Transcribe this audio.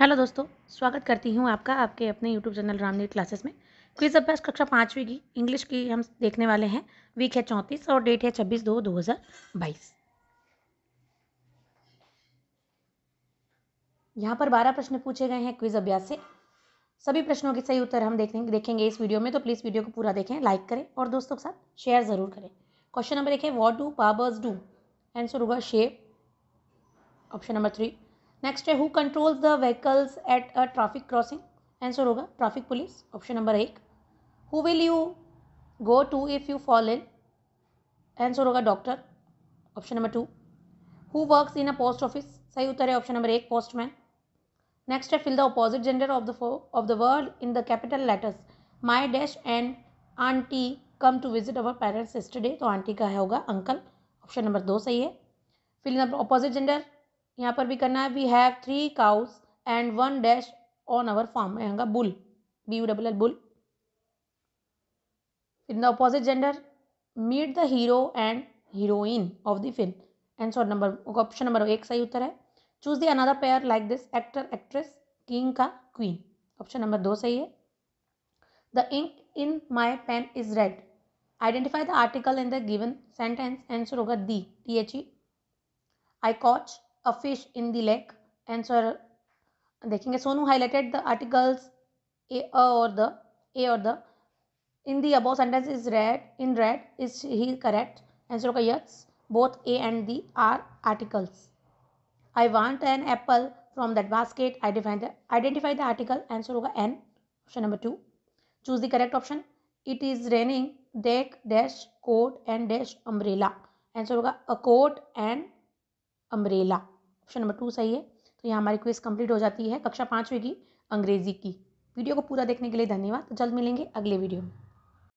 hello दोस्तों स्वागत करती हूँ आपका आपके अपने यूट्यूब चैनल रामनीत क्लासेस में क्विज अभ्यास कक्षा पाँचवीं की इंग्लिश की हम देखने वाले हैं वीक है चौंतीस और डेट है छब्बीस दो दो हज़ार बाईस यहाँ पर बारह प्रश्न पूछे गए हैं क्विज अभ्यास से सभी प्रश्नों के सही उत्तर हम देखेंगे देखेंगे इस वीडियो में तो प्लीज़ वीडियो को पूरा देखें लाइक करें और दोस्तों के साथ शेयर ज़रूर करें क्वेश्चन नंबर एक है what do powers do answer होगा shape option number three next है who control the vehicles at a traffic crossing answer होगा ट्रैफिक पुलिस ऑप्शन नंबर एक who will you go to if you fall in answer होगा doctor option number two who works in a post office सही उत्तर है option number एक postman next है fill the opposite gender of the of the world in the capital letters my dash and aunty come to visit our parents day तो aunty का है होगा uncle option number दो सही है fill in opposite gender यहाँ पर भी करना है we have three cows and one dash on our farm आएगा bull B U double L bull in the opposite gender meet the hero and heroine of the film answer number option number एक सही उत्तर है choose the another pair like this actor actress king का queen option number दो सही है the ink in my pen is red identify the article in the given sentence answer होगा the T H E I catch a fish in the lake answer देखेंगे Sonu highlighted the articles A a और the A और the in the above sentence is red in red is ही correct answer होगा yes both A and the are articles I want an apple from that basket identify the identify the article answer होगा an option number two choose the correct option it is raining take dash coat and dash umbrella answer होगा a coat and umbrella option number two सही है तो यहाँ हमारी quiz complete हो जाती है कक्षा पाँचवीं की अंग्रेजी की वीडियो को पूरा देखने के लिए धन्यवाद तो जल्द मिलेंगे अगले वीडियो में